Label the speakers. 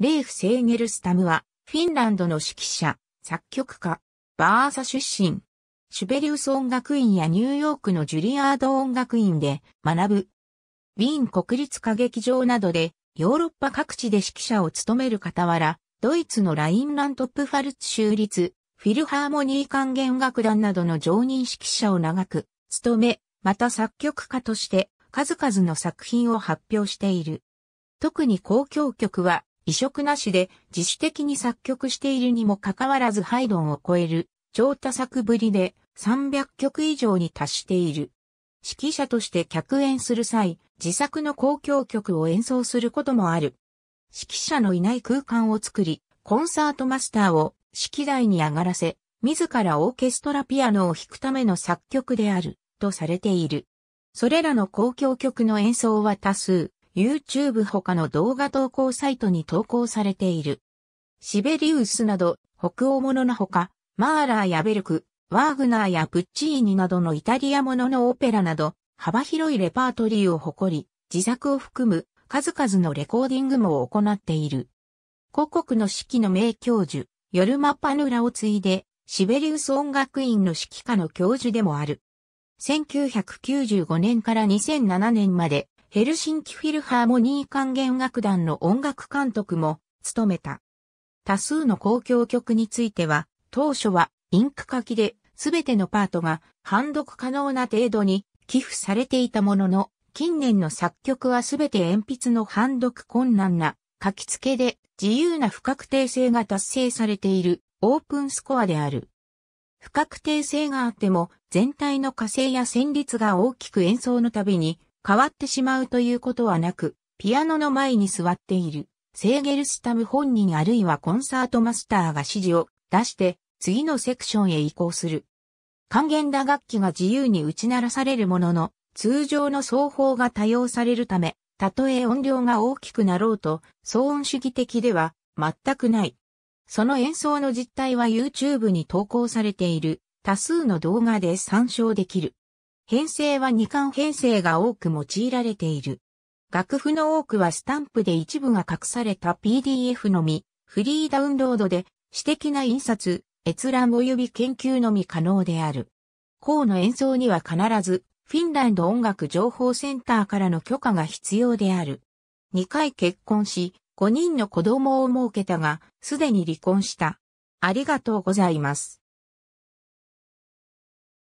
Speaker 1: レーフ・セーゲルスタムは、フィンランドの指揮者、作曲家、バーサ出身。シュベリウス音楽院やニューヨークのジュリアード音楽院で学ぶ。ウィーン国立歌劇場などで、ヨーロッパ各地で指揮者を務める傍ら、ドイツのラインラントップファルツ州立、フィルハーモニー管弦楽団などの常任指揮者を長く、務め、また作曲家として、数々の作品を発表している。特に公共曲は、移植なしで自主的に作曲しているにもかかわらずハイドンを超える超多作ぶりで300曲以上に達している。指揮者として客演する際、自作の公共曲を演奏することもある。指揮者のいない空間を作り、コンサートマスターを指揮台に上がらせ、自らオーケストラピアノを弾くための作曲である、とされている。それらの公共曲の演奏は多数、YouTube 他の動画投稿サイトに投稿されている。シベリウスなど、北欧もののほか、マーラーやベルク、ワーグナーやプッチーニなどのイタリアもののオペラなど、幅広いレパートリーを誇り、自作を含む数々のレコーディングも行っている。広告の指揮の名教授、ヨルマ・パヌラを継いで、シベリウス音楽院の指揮下の教授でもある。1995年から2007年までヘルシンキフィルハーモニー管弦楽団の音楽監督も務めた。多数の公共曲については、当初はインク書きで全てのパートが判読可能な程度に寄付されていたものの、近年の作曲は全て鉛筆の判読困難な書き付けで自由な不確定性が達成されているオープンスコアである。不確定性があっても全体の火星や旋律が大きく演奏のたびに変わってしまうということはなく、ピアノの前に座っている、セーゲルスタム本人あるいはコンサートマスターが指示を出して、次のセクションへ移行する。還元打楽器が自由に打ち鳴らされるものの、通常の奏法が多用されるため、たとえ音量が大きくなろうと、騒音主義的では全くない。その演奏の実態は YouTube に投稿されている多数の動画で参照できる。編成は二巻編成が多く用いられている。楽譜の多くはスタンプで一部が隠された PDF のみ、フリーダウンロードで、私的な印刷、閲覧及び研究のみ可能である。項の演奏には必ず、フィンランド音楽情報センターからの許可が必要である。二回結婚し、5人の子供を設けたが、すでに離婚した。ありがとうございます。